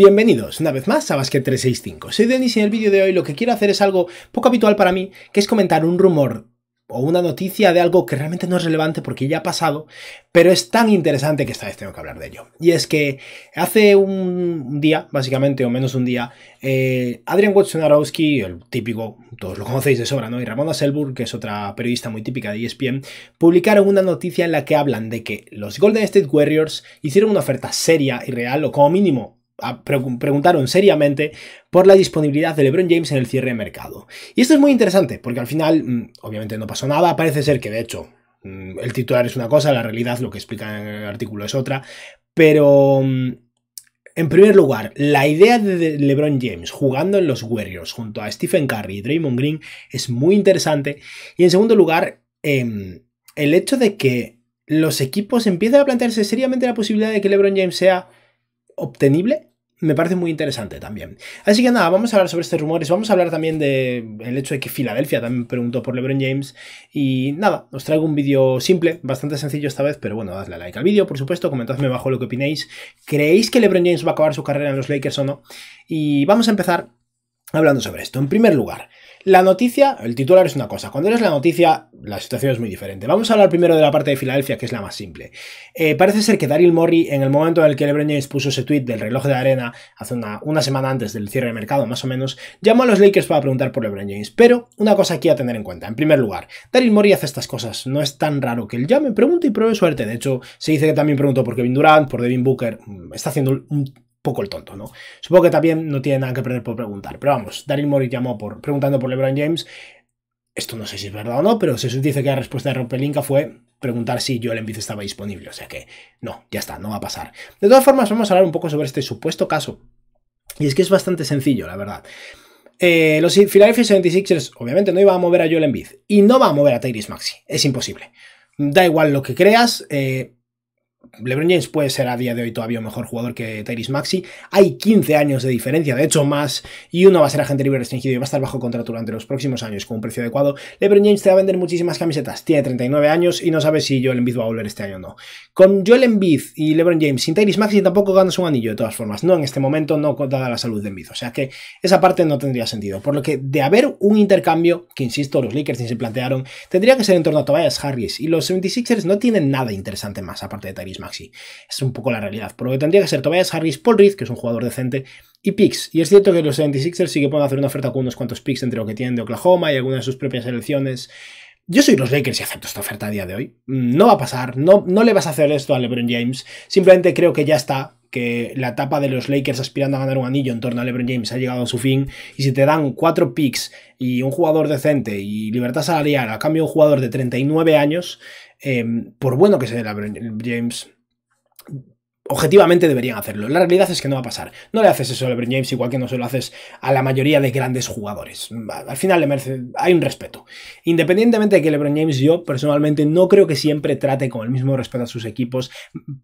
Bienvenidos una vez más a Basket 365. Soy Denis y en el vídeo de hoy lo que quiero hacer es algo poco habitual para mí, que es comentar un rumor o una noticia de algo que realmente no es relevante porque ya ha pasado, pero es tan interesante que esta vez tengo que hablar de ello. Y es que hace un día, básicamente, o menos un día, eh, Adrian Wojnarowski, el típico, todos lo conocéis de sobra, ¿no? Y Ramona Selburg, que es otra periodista muy típica de ESPN, publicaron una noticia en la que hablan de que los Golden State Warriors hicieron una oferta seria y real, o como mínimo preguntaron seriamente por la disponibilidad de LeBron James en el cierre de mercado. Y esto es muy interesante, porque al final, mm, obviamente no pasó nada, parece ser que de hecho mm, el titular es una cosa, la realidad lo que explica en el artículo es otra, pero... Mm, en primer lugar, la idea de LeBron James jugando en los Warriors junto a Stephen Curry y Draymond Green es muy interesante. Y en segundo lugar, em, el hecho de que los equipos empiezan a plantearse seriamente la posibilidad de que LeBron James sea obtenible me parece muy interesante también. Así que nada, vamos a hablar sobre estos rumores, vamos a hablar también del el hecho de que Filadelfia también preguntó por LeBron James y nada, os traigo un vídeo simple, bastante sencillo esta vez, pero bueno, dadle like al vídeo, por supuesto, comentadme abajo lo que opinéis, ¿creéis que LeBron James va a acabar su carrera en los Lakers o no? Y vamos a empezar hablando sobre esto. En primer lugar, la noticia, el titular es una cosa, cuando eres la noticia la situación es muy diferente. Vamos a hablar primero de la parte de Filadelfia, que es la más simple. Eh, parece ser que Daryl Mori en el momento en el que LeBron James puso ese tweet del reloj de arena, hace una, una semana antes del cierre de mercado más o menos, llamó a los Lakers para preguntar por LeBron James. Pero una cosa aquí a tener en cuenta, en primer lugar, Daryl Mori hace estas cosas, no es tan raro que él llame, pregunte y pruebe suerte. De hecho, se dice que también preguntó por Kevin Durant, por Devin Booker, mm, está haciendo un poco el tonto, ¿no? Supongo que también no tiene nada que perder por preguntar, pero vamos, Daryl Morey llamó por, preguntando por LeBron James. Esto no sé si es verdad o no, pero se dice que la respuesta de Rob fue preguntar si Joel Embiid estaba disponible, o sea que no, ya está, no va a pasar. De todas formas, vamos a hablar un poco sobre este supuesto caso. Y es que es bastante sencillo, la verdad. Eh, los Philadelphia 76ers obviamente no iba a mover a Joel Embiid y no va a mover a Tyrese Maxi, es imposible. Da igual lo que creas, eh, LeBron James puede ser a día de hoy todavía mejor jugador que Tyrese Maxi. Hay 15 años de diferencia, de hecho más, y uno va a ser agente libre restringido y va a estar bajo contrato durante los próximos años con un precio adecuado. LeBron James te va a vender muchísimas camisetas, tiene 39 años y no sabe si Joel Embiid va a volver este año o no. Con Joel Embiid y LeBron James sin Tyrese Maxi tampoco ganas un anillo de todas formas, no en este momento, no dada la salud de Embiid. O sea que esa parte no tendría sentido. Por lo que de haber un intercambio, que insisto, los Lakers ni se plantearon, tendría que ser en torno a Tobias Harris y los 76ers no tienen nada interesante más aparte de Tyrese Maxi. Es un poco la realidad. Por lo que tendría que ser Tobias Harris, Paul Reed, que es un jugador decente, y picks. Y es cierto que los 76ers sí que pueden hacer una oferta con unos cuantos picks entre lo que tienen de Oklahoma y algunas de sus propias selecciones. Yo soy los Lakers y acepto esta oferta a día de hoy. Mm, no va a pasar, no, no le vas a hacer esto a LeBron James. Simplemente creo que ya está que la etapa de los Lakers aspirando a ganar un anillo en torno a LeBron James ha llegado a su fin y si te dan cuatro picks y un jugador decente y libertad salarial a cambio de un jugador de 39 años, eh, por bueno que sea LeBron James, objetivamente deberían hacerlo. La realidad es que no va a pasar. No le haces eso a LeBron James igual que no se lo haces a la mayoría de grandes jugadores. Al final le merece, hay un respeto. Independientemente de que LeBron James yo personalmente no creo que siempre trate con el mismo respeto a sus equipos,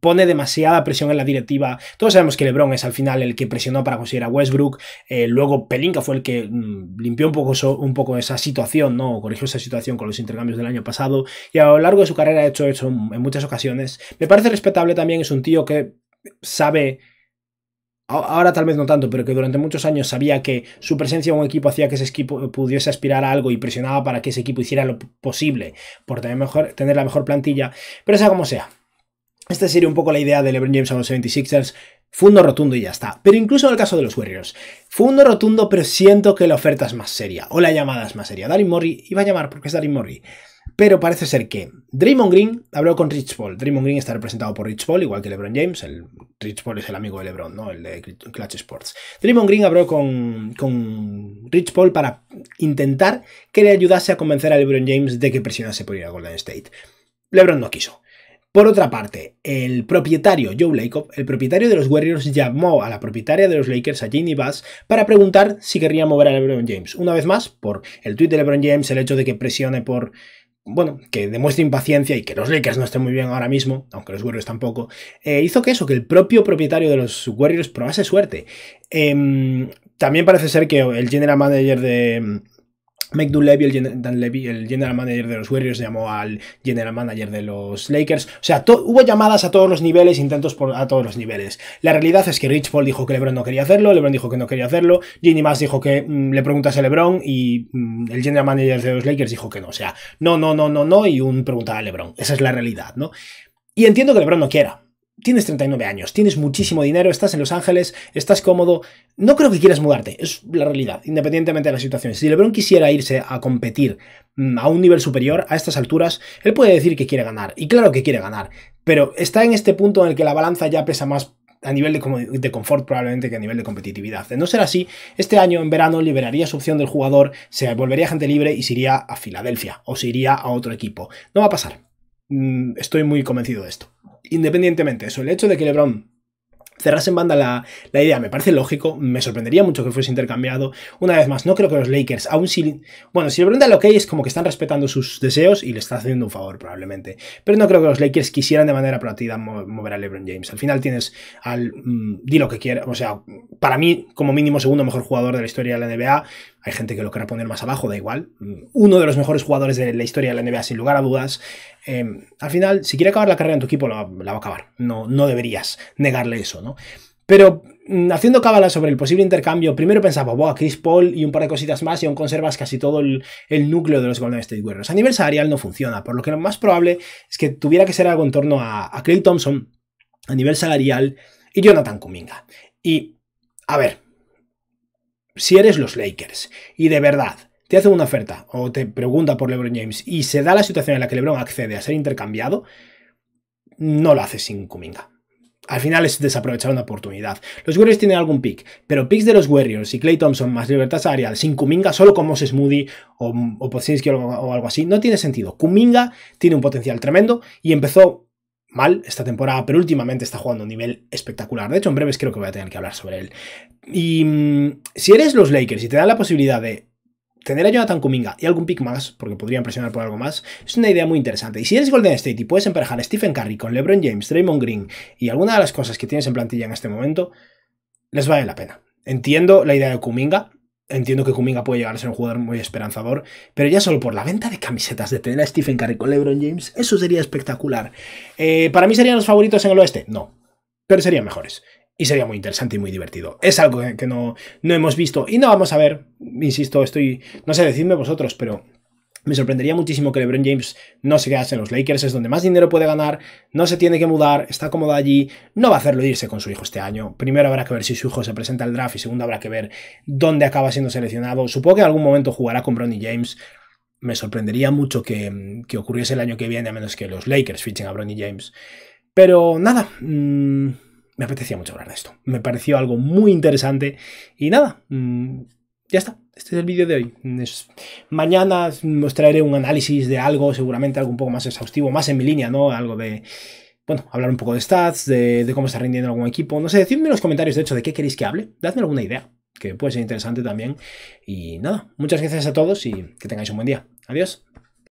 pone demasiada presión en la directiva. Todos sabemos que LeBron es al final el que presionó para conseguir a Westbrook, eh, luego Pelinka fue el que mm, limpió un poco, un poco esa situación, ¿no? corrigió esa situación con los intercambios del año pasado y a lo largo de su carrera ha hecho eso en muchas ocasiones. Me parece respetable también, es un tío que sabe, ahora tal vez no tanto, pero que durante muchos años sabía que su presencia en un equipo hacía que ese equipo pudiese aspirar a algo y presionaba para que ese equipo hiciera lo posible por tener, la mejor plantilla, pero sea como sea. Esta sería un poco la idea de LeBron James a los 76ers. Fundo rotundo y ya está. Pero incluso en el caso de los Warriors. Fundo rotundo, pero siento que la oferta es más seria. O la llamada es más seria. Daryl Murray iba a llamar porque es Daryl Murray. Pero parece ser que Draymond Green habló con Rich Paul. Draymond Green está representado por Rich Paul, igual que LeBron James. El, Rich Paul es el amigo de LeBron, ¿no? El de Clutch Sports. Draymond Green habló con, con Rich Paul para intentar que le ayudase a convencer a LeBron James de que presionase por ir a Golden State. LeBron no quiso. Por otra parte, el propietario Joe Lacob, el propietario de los Warriors, llamó a la propietaria de los Lakers, a Jenny Bass, para preguntar si querría mover a LeBron James. Una vez más, por el tuit de LeBron James, el hecho de que presione por bueno, que demuestre impaciencia y que los Lakers no estén muy bien ahora mismo, aunque los Warriors tampoco, eh, hizo que eso, que el propio propietario de los Warriors probase suerte. Em, también parece ser que el general manager de, Mike el, Levy, el general manager de los Warriors, llamó al general manager de los Lakers. O sea, hubo llamadas a todos los niveles, intentos a todos los niveles. La realidad es que Rich Paul dijo que LeBron no quería hacerlo, LeBron dijo que no quería hacerlo, Ginny Mass dijo que mm, le preguntas a LeBron y mm, el general manager de los Lakers dijo que no. O sea, no, no, no, no, no, y un pregunta a LeBron. Esa es la realidad, ¿no? Y entiendo que LeBron no quiera tienes 39 años, tienes muchísimo dinero, estás en Los Ángeles, estás cómodo, no creo que quieras mudarte, es la realidad, independientemente de la situación. Si LeBron quisiera irse a competir mm, a un nivel superior a estas alturas, él puede decir que quiere ganar, y claro que quiere ganar, pero está en este punto en el que la balanza ya pesa más a nivel de, confort probablemente que a nivel de competitividad. De no ser así, este año en verano liberaría su opción del jugador, se volvería gente libre y se iría a Filadelfia o se iría a otro equipo. No va a pasar. Mm, estoy muy convencido de esto independientemente de eso, el hecho de que LeBron cerrase en banda la, idea me parece lógico, me sorprendería mucho que fuese intercambiado. Una vez más, no creo que los Lakers, aún si... Bueno, si LeBron da que hay es como que están respetando sus deseos y le está haciendo un favor probablemente. Pero no creo que los Lakers quisieran de manera proactiva mover a LeBron James. Al final tienes al... Mm, di lo que quieras, o sea, para mí como mínimo segundo mejor jugador de la historia de la NBA, hay gente que lo querrá poner más abajo, da igual. Uno de los mejores jugadores de la historia de la NBA, sin lugar a dudas. Em, al final, si quiere acabar la carrera en tu equipo, la, va a acabar. No, no deberías negarle eso, ¿no? Pero mm, haciendo cábala sobre el posible intercambio, primero pensaba, a Chris Paul y un par de cositas más y aún conservas casi todo el, núcleo de los Golden State Warriors. A nivel salarial no funciona, por lo que lo más probable es que tuviera que ser algo en torno a, a Thompson a nivel salarial y Jonathan Kuminga. Y, a ver, si eres los Lakers y de verdad te hace una oferta o te pregunta por LeBron James y se da la situación en la que LeBron accede a ser intercambiado, no lo haces sin Kuminga. Al final es desaprovechar una oportunidad. Los Warriors tienen algún pick, pero picks de los Warriors y Clay Thompson más libertad salarial sin Kuminga solo como Smoothie o, o o algo así no tiene sentido. Kuminga tiene un potencial tremendo y empezó mal esta temporada, pero últimamente está jugando a un nivel espectacular. De hecho, en breves creo que voy a tener que hablar sobre él. Y mm, si eres los Lakers y te da la posibilidad de tener a Jonathan Kuminga y algún pick más, porque podrían presionar por algo más, es una idea muy interesante. Y si eres Golden State y puedes emparejar a Stephen Curry con LeBron James, Draymond Green y alguna de las cosas que tienes en plantilla en este momento, les vale la pena. Entiendo la idea de Kuminga, Entiendo que Kuminga puede llegar a ser un jugador muy esperanzador, pero ya solo por la venta de camisetas de tener a Stephen Curry con LeBron James, eso sería espectacular. Eh, ¿Para mí serían los favoritos en el oeste? No, pero serían mejores. Y sería muy interesante y muy divertido. Es algo que no, no hemos visto y no vamos a ver. Insisto, estoy. No sé, decidme vosotros, pero me sorprendería muchísimo que LeBron James no se quedase en los Lakers, es donde más dinero puede ganar, no se tiene que mudar, está cómodo allí, no va a hacerlo irse con su hijo este año. Primero habrá que ver si su hijo se presenta al draft y segundo habrá que ver dónde acaba siendo seleccionado. Supongo que en algún momento jugará con Bronny James. Me sorprendería mucho que, ocurriese el año que viene, a menos que los Lakers fichen a Bronny James. Pero nada, mm, me apetecía mucho hablar de esto. Me pareció algo muy interesante y nada, mm, ya está, este es el vídeo de hoy. mañana os traeré un análisis de algo, seguramente algo un poco más exhaustivo, más en mi línea, ¿no? Algo de, bueno, hablar un poco de stats, de, de cómo está rindiendo algún equipo, no sé, decidme en los comentarios, de hecho, de qué queréis que hable, dadme alguna idea, que puede ser interesante también. Y nada, muchas gracias a todos y que tengáis un buen día. Adiós.